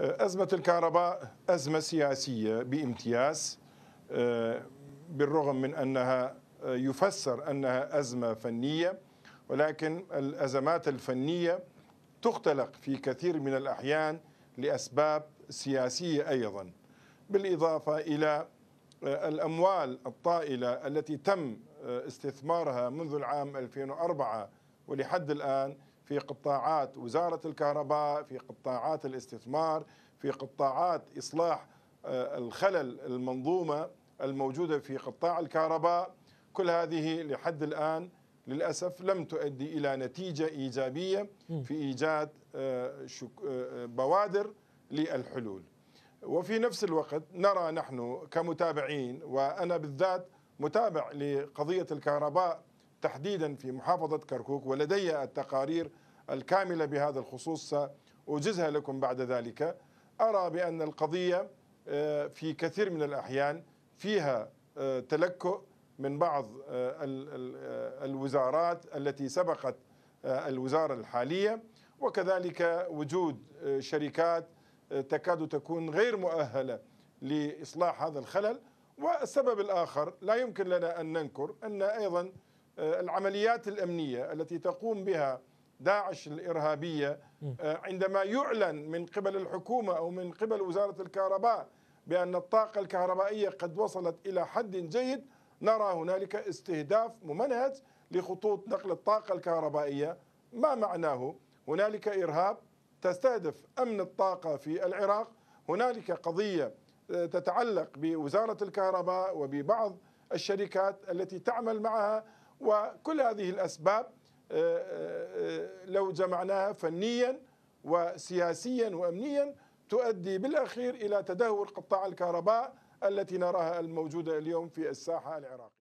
أزمة الكهرباء أزمة سياسية بامتياز آه، بالرغم من أنها آه، يفسر أنها أزمة فنية ولكن الأزمات الفنية تختلق في كثير من الأحيان لأسباب سياسية أيضا بالإضافة إلى آه، الأموال الطائلة التي تم استثمارها منذ العام 2004 ولحد الآن في قطاعات وزارة الكهرباء في قطاعات الاستثمار في قطاعات إصلاح آه، الخلل المنظومة الموجودة في قطاع الكهرباء كل هذه لحد الآن للأسف لم تؤدي إلى نتيجة إيجابية في إيجاد آه، آه، بوادر للحلول وفي نفس الوقت نرى نحن كمتابعين وأنا بالذات متابع لقضية الكهرباء تحديدا في محافظة كركوك ولدي التقارير الكاملة بهذا الخصوص سأوجزها لكم بعد ذلك أرى بأن القضية آه، في كثير من الأحيان فيها آه، تلكؤ من بعض آه، الوزارات التي سبقت الوزارة الحالية وكذلك وجود شركات تكاد تكون غير مؤهلة لإصلاح هذا الخلل والسبب الآخر لا يمكن لنا أن ننكر أن أيضا آه، العمليات الامنيه التي تقوم بها داعش الارهابيه آه، عندما يعلن من قبل الحكومه او من قبل وزاره الكهرباء بان الطاقه الكهربائيه قد وصلت الى حد جيد نرى هنالك استهداف ممنهج لخطوط نقل الطاقه الكهربائيه ما معناه هنالك ارهاب تستهدف امن الطاقه في العراق هنالك قضيه آه، تتعلق بوزاره الكهرباء وببعض الشركات التي تعمل معها وكل هذه الأسباب آه، آه، آه، لو جمعناها فنيا وسياسيا وأمنيا تؤدي بالأخير إلى تدهور قطاع الكهرباء التي نراها الموجودة اليوم في الساحة العراقية